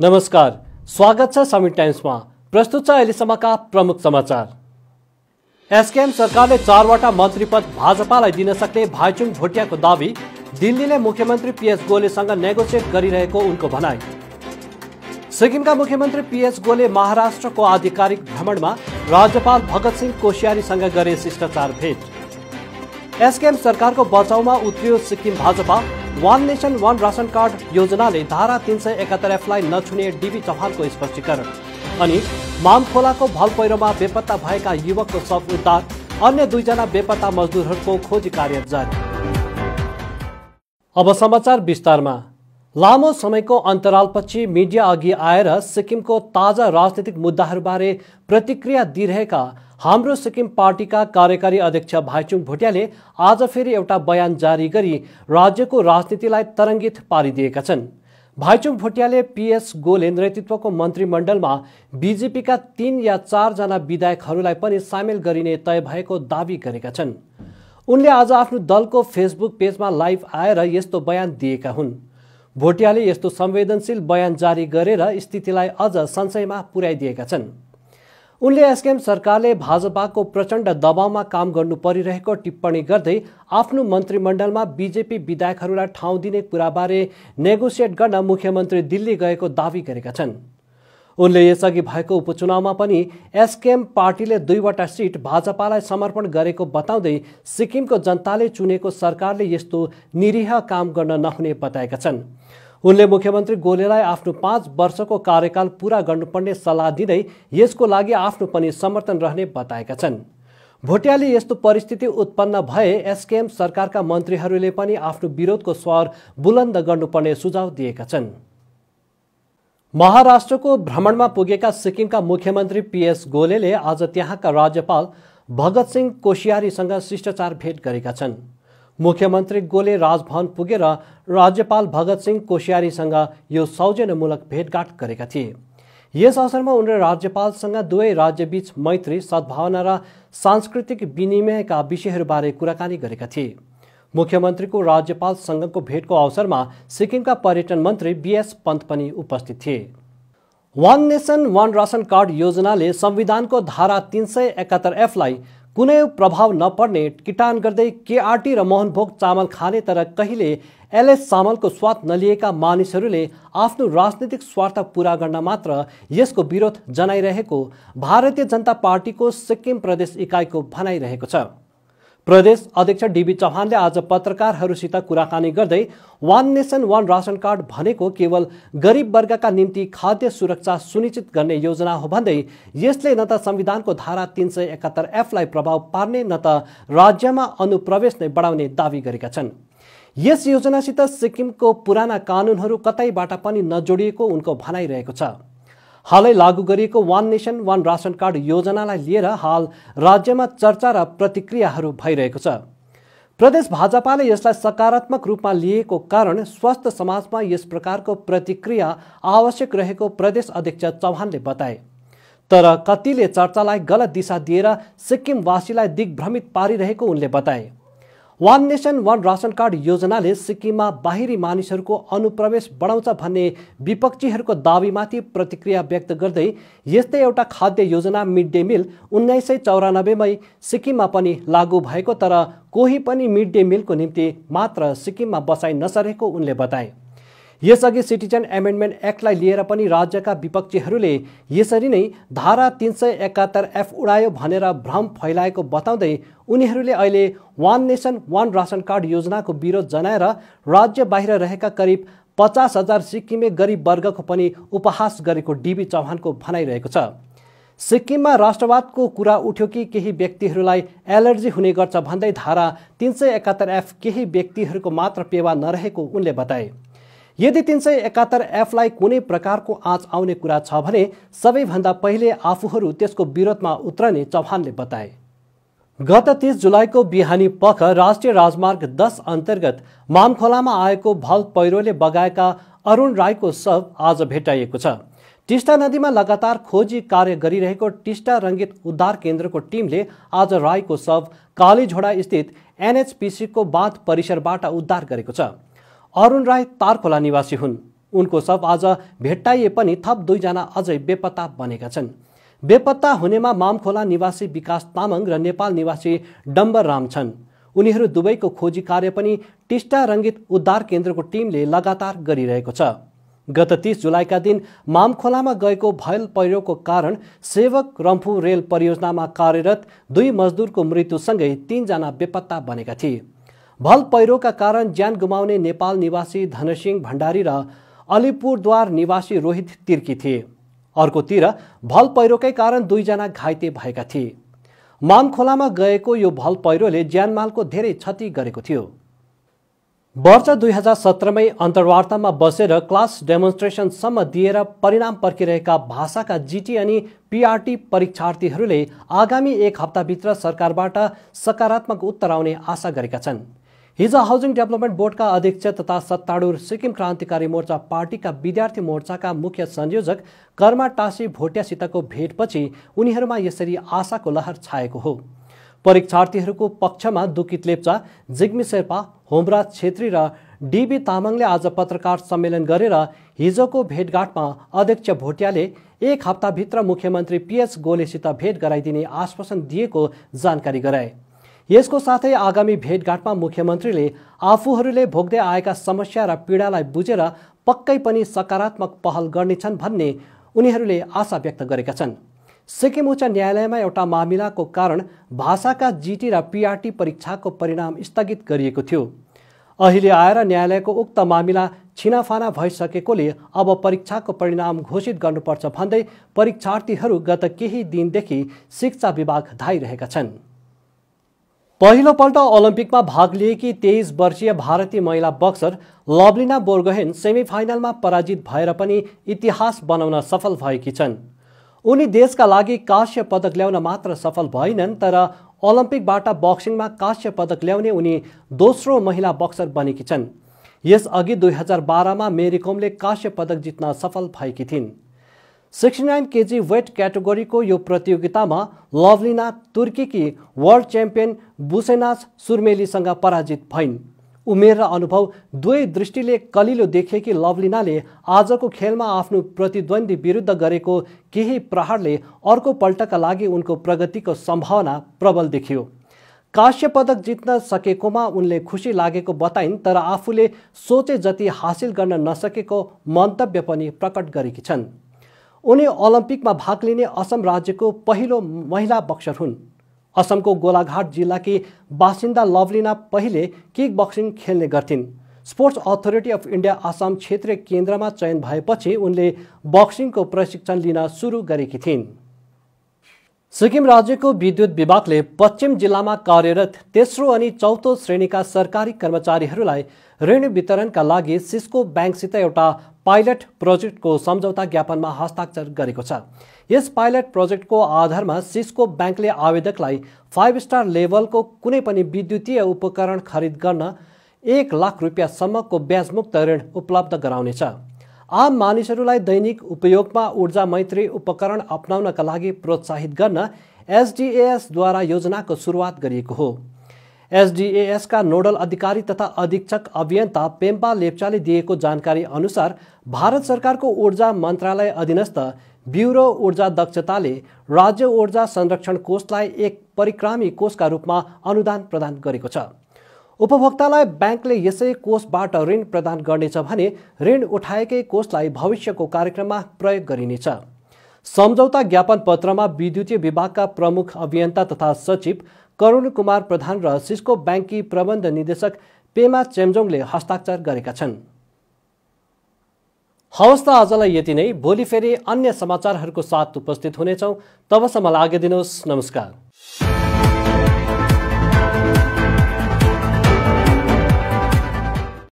नमस्कार स्वागत छ समिट टाइम्समा प्रस्तुत छ अहिलेसम्मका प्रमुख समाचार एसकेएम सरकारले चारवटा मन्त्री पद भाजपालाई दिन सक्ने भाइचुङ भोटियाको दावी दिल्लीले मुख्यमन्त्री पीएस गोलेसँग नेगोसिएट गरिरहेको उनको भनाइ सिक्किमका मुख्यमन्त्री पीएस गोले महाराष्ट्रको आधिकारिक भ्रमणमा राज्यपाल भगत सिंह कोसियारीसँग गरे शिष्टाचार भेट एसकेएम सरकारको बचाउमा उत्रियो Sikkim Bhajapa one nation one ration card योजनाले धारा तिन सय एकात्तर एफलाई नछुने डिबी चौहानको स्पष्टीकरण अनि मामखोलाको भल पहिरोमा बेपत्ता भएका युवकको शव उद्धार अन्य दुईजना बेपत्ता मजदुरहरूको खोजी कार्य जारी अब समाचार विस्तारमा लामो समयको अन्तरालपछि मिडिया अघि आएर सिक्किमको ताजा राजनीतिक मुद्दाहरूबारे प्रतिक्रिया दिइरहेका हाम्रो सिक्किम पार्टीका कार्यकारी अध्यक्ष भाइचुङ भोटियाले आज फेरि एउटा बयान जारी गरी राज्यको राजनीतिलाई तरङ्गित पारिदिएका छन् भाइचुङ भोटियाले पिएस गोले नेतृत्वको मन्त्रीमण्डलमा बिजेपीका तीन या चारजना विधायकहरूलाई पनि सामेल गरिने तय भएको दावी गरेका छन् उनले आज आफ्नो दलको फेसबुक पेजमा लाइभ आएर यस्तो बयान दिएका हुन् भोटियाले यस्तो संवेदनशील बयान जारी गरेर स्थितिलाई अझ संशयमा पुर्याइदिएका छन् उनले एसकेएम सरकारले भाजपाको प्रचण्ड दबावमा काम गर्नु परिरहेको टिप्पणी गर्दै आफ्नो मन्त्रीमण्डलमा बीजेपी विधायकहरूलाई ठाउँ दिने कुराबारे नेगोसिएट गर्न मुख्यमन्त्री दिल्ली गएको दावी गरेका छन् उनले यसअघि भएको उपचुनावमा पनि एसकेएम पार्टीले दुईवटा सिट भाजपालाई समर्पण गरेको बताउँदै सिक्किमको जनताले चुनेको सरकारले यस्तो निरीह काम गर्न नहुने बताएका छन् उनले मुख्यमन्त्री गोलेलाई आफ्नो पाँच वर्षको कार्यकाल पूरा गर्नुपर्ने सल्लाह दिँदै यसको लागि आफ्नो पनि समर्थन रहने बताएका छन् भोटियाले यस्तो परिस्थिति उत्पन्न भए एसकेएम सरकारका मन्त्रीहरूले पनि आफ्नो विरोधको स्वर बुलन्द गर्नुपर्ने सुझाव दिएका छन् महाराष्ट्रको भ्रमणमा पुगेका सिक्किमका मुख्यमन्त्री पिएस गोलेले आज त्यहाँका राज्यपाल भगत सिंह कोसियारीसँग शिष्टाचार भेट गरेका छन् मुख्यमन्त्री गोले राजभवन पुगेर रा, राज्यपाल भगत सिंह कोश्यारीसँग यो सौजन्यमूलक भेटघाट गरेका थिए यस अवसरमा उनले राज्यपालसँग दुवै राज्यबीच मैत्री सद्भावना र सांस्कृतिक विनिमयका विषयहरूबारे कुराकानी गरेका थिए मुख्यमन्त्रीको राज्यपालसँगको भेटको अवसरमा सिक्किमका पर्यटन मन्त्री बिएस पन्त पनि उपस्थित थिए one nation one ration card योजनाले संविधानको धारा तिन सय एकात्तर एफलाई कुनै प्रभाव नपर्ने किटान गर्दै केआरटी र मोहनभोग चामल खाने तर कहिले एलएस चामलको स्वाद नलिएका मानिसहरूले आफ्नो राजनीतिक स्वार्थ पूरा गर्न मात्र यसको विरोध जनाइरहेको भारतीय जनता पार्टीको सिक्किम प्रदेश इकाइको भनाइरहेको छ प्रदेश अध्यक्ष डिबी चौहानले आज पत्रकारहरूसित कुराकानी गर्दै one nation one ration card भनेको केवल गरिब वर्गका निम्ति खाद्य सुरक्षा सुनिश्चित गर्ने योजना हो भन्दै यसले न त संविधानको धारा तिन सय एकात्तर एफलाई प्रभाव पार्ने न त राज्यमा अनुप्रवेश नै बढाउने दावी गरेका छन् यस योजनासित सिक्किमको पुराना कानुनहरू कतैबाट पनि नजोडिएको उनको भनाइरहेको छ हालै लागू गरिएको one nation one ration card योजनालाई लिएर हाल राज्यमा चर्चा र प्रतिक्रियाहरू भइरहेको छ प्रदेश भाजपाले यसलाई सकारात्मक रूपमा लिएको कारण स्वस्थ समाजमा यस प्रकारको प्रतिक्रिया आवश्यक रहेको प्रदेश अध्यक्ष चौहानले बताए तर कतिले चर्चालाई गलत दिशा दिएर सिक्किमवासीलाई दिग्भ्रमित पारिरहेको उनले बताए one nation one ration card योजनाले सिक्किममा बाहिरी मानिसहरूको अनुप्रवेश बढाउँछ भन्ने विपक्षीहरूको दावीमाथि प्रतिक्रिया व्यक्त गर्दै यस्तै एउटा खाद्य योजना मिड डे मिल उन्नाइस सय चौरानब्बेमै सिक्किममा पनि लागू भएको तर कोही पनि मिड डे मिलको निम्ति मात्र सिक्किममा बसाइ नसरेको उनले बताए यसअघि सिटिजन एमेन्डमेन्ट एक्टलाई लिएर पनि राज्यका विपक्षीहरूले यसरी नै धारा तिन सय एकात्तर एफ उडायो भनेर भ्रम फैलाएको बताउँदै उनीहरूले अहिले one nation one ration card योजनाको विरोध जनाएर राज्य बाहिर रहेका करिब पचास हजार सिक्किमे गरिब वर्गको पनि उपहास गरेको डिबी चौहानको भनाइरहेको छ सिक्किममा राष्ट्रवादको कुरा उठ्यो कि केही व्यक्तिहरूलाई एलर्जी हुने गर्छ भन्दै धारा तिन सय एकात्तर एफ केही व्यक्तिहरूको मात्र पेवा नरहेको उनले बताए यदि तीन सय एकात्तर एफलाई कुनै प्रकारको आँच आउने कुरा छ भने सबैभन्दा पहिले आफूहरू त्यसको विरोधमा उत्रने चौहानले बताए गत तिस जुलाईको बिहानी पख राष्ट्रिय राजमार्ग दस अन्तर्गत मामखोलामा आएको भल पहिरोले बगाएका अरुण राईको शव आज भेटाइएको छ टिस्टा नदीमा लगातार खोजी कार्य गरिरहेको टिस्टा रङ्गित उद्धार केन्द्रको टिमले आज राईको शव कालीझोडा स्थित एनएचपिसीको बाँध परिसरबाट उद्धार गरेको छ अरुण राई तारखोला निवासी हुन् उनको सब आज भेट्टाइए पनि थप दुईजना अझै बेपत्ता बनेका छन् बेपत्ता हुनेमा मामखोला निवासी विकास तामाङ र नेपाल निवासी डम्बर राम छन् उनीहरू दुवैको खोजी कार्य पनि टिस्टा रङ्गित उद्धार केन्द्रको टिमले लगातार गरिरहेको छ गत तिस जुलाईका दिन मामखोलामा गएको भयल पहिरोको कारण सेवक रम्फू रेल परियोजनामा कार्यरत दुई मजदुरको मृत्युसँगै तीनजना बेपत्ता बनेका थिए भल पहिरोका कारण ज्यान गुमाउने नेपाल निवासी धनसिंह भण्डारी र अलिपुरद्वार निवासी रोहित तिर्की थिए अर्कोतिर भल पहिरोकै कारण दुईजना घाइते भएका थिए मामखोलामा गएको यो भल पहिरोले ज्यानमालको धेरै क्षति गरेको थियो वर्ष दुई हजार सत्रमै अन्तर्वार्तामा बसेर क्लास डेमोन्स्ट्रेसनसम्म दिएर परिणाम पर्खिरहेका भाषाका जिटी अनि पिआरटी परीक्षार्थीहरूले आगामी एक हप्ताभित्र सरकारबाट सकारात्मक उत्तर आउने आशा गरेका छन् हिजो हाउसिङ डेभलपमेन्ट बोर्डका अध्यक्ष तथा सत्तारूढ सिक्किम क्रान्तिकारी मोर्चा पार्टीका विद्यार्थी मोर्चाका मुख्य संयोजक कर्मा टासी भोटियासितको भेटपछि उनीहरूमा यसरी आशाको लहर छाएको हो परीक्षार्थीहरूको पक्षमा दुकित लेप्चा जिग्मी शेर्पा होमराज छेत्री र डिबी तामाङले आज पत्रकार सम्मेलन गरेर हिजोको भेटघाटमा अध्यक्ष भोटियाले एक हप्ताभित्र मुख्यमन्त्री पिएस गोलेसित भेट गराइदिने आश्वासन दिएको जानकारी गराए यसको साथै आगामी भेटघाटमा मुख्यमन्त्रीले आफूहरूले भोग्दै आएका समस्या र पीडालाई बुझेर पक्कै पनि सकारात्मक पहल गर्नेछन् भन्ने उनीहरूले आशा व्यक्त गरेका छन् सिक्किम उच्च न्यायालयमा एउटा मामिलाको कारण भाषाका जिटी र पिआरटी परीक्षाको परिणाम स्थगित गरिएको थियो अहिले आएर न्यायालयको उक्त मामिला छिनाफाना भइसकेकोले अब परीक्षाको परिणाम घोषित गर्नुपर्छ भन्दै परीक्षार्थीहरू गत केही दिनदेखि शिक्षा विभाग धाइरहेका छन् पहिलोपल्ट ओलम्पिकमा भाग लिएकी तेइस वर्षीय भारतीय महिला बक्सर लभलिना बोर्गहेन सेमिफाइनलमा पराजित भएर पनि इतिहास बनाउन सफल भएकी छन् उनी देशका लागि काश्य पदक ल्याउन मात्र सफल भएनन् तर ओलम्पिकबाट बक्सिङमा काश्य पदक ल्याउने उनी दोस्रो महिला बक्सर बनेकी छन् यसअघि दुई हजार बाह्रमा मेरी कोमले काश्य पदक जित्न सफल भएकी थिइन् सिक्सटी नाइन केजी वेट क्याटेगोरीको यो प्रतियोगितामा लभलिना तुर्कीकी वर्ल्ड च्याम्पियन बुसेनास सुर्मेलीसँग पराजित भइन् उमेर र अनुभव दुवै दृष्टिले कलिलो देखेकी लभलिनाले आजको खेलमा आफ्नो प्रतिद्वन्दी विरुद्ध गरेको केही प्रहारले अर्को पल्टका लागि उनको प्रगतिको सम्भावना प्रबल देखियो काश्य पदक जित्न सकेकोमा उनले खुसी लागेको बताइन् तर आफूले सोचे जति हासिल गर्न नसकेको मन्तव्य पनि प्रकट गरेकी छन् उनी ओलम्पिकमा भाग लिने असम राज्यको पहिलो महिला बक्सर हुन् असमको गोलाघाट जिल्लाकी बासिन्दा लभलिना पहिले किक बक्सिङ खेल्ने गर्थिन् sports authority of India Assam क्षेत्रीय केन्द्रमा चयन भएपछि उनले बक्सिङको प्रशिक्षण लिन सुरु गरेकी थिइन् सिक्किम राज्यको विद्युत विभागले पश्चिम जिल्लामा कार्यरत तेस्रो अनि चौथो श्रेणीका सरकारी कर्मचारीहरूलाई ऋण वितरणका लागि सिस्को ब्याङ्कसित एउटा पाइलट प्रोजेक्टको सम्झौता ज्ञापनमा हस्ताक्षर गरेको छ यस पाइलट प्रोजेक्टको आधारमा सिस्को ब्याङ्कले आवेदकलाई फाइभ स्टार लेभलको कुनै पनि विद्युतीय उपकरण खरिद गर्न एक लाख रुपियाँसम्मको ब्याजमुक्त ऋण उपलब्ध गराउनेछ आम मानिसहरूलाई दैनिक उपयोगमा ऊर्जा मैत्री उपकरण अप्नाउनका लागि प्रोत्साहित गर्न एसडिएएसद्वारा योजनाको सुरुवात गरिएको हो का नोडल अधिकारी तथा अधीक्षक अभियन्ता पेम्पा लेप्चाले दिएको जानकारी अनुसार भारत सरकारको ऊर्जा मन्त्रालय अधीनस्थ ब्युरो ऊर्जा दक्षताले राज्य ऊर्जा संरक्षण कोषलाई एक परिक्रामी कोषका रूपमा अनुदान प्रदान गरेको छ उपभोक्तालाई ब्याङ्कले यसै कोषबाट ऋण प्रदान गर्नेछ भने ऋण उठाएकै कोषलाई भविष्यको कार्यक्रममा प्रयोग गरिनेछ सम्झौता ज्ञापन पत्रमा विद्युतीय विभागका प्रमुख अभियन्ता तथा सचिव करुण कुमार प्रधान र सिस्को ब्याङ्की प्रबन्ध निर्देशक पेमा चेम्जोङले हस्ताक्षर गरेका छन् हवस् त आजलाई यति नै भोलि फेरि अन्य समाचारहरूको साथ उपस्थित हुनेछौँ तबसम्म लागिदिनुहोस् नमस्कार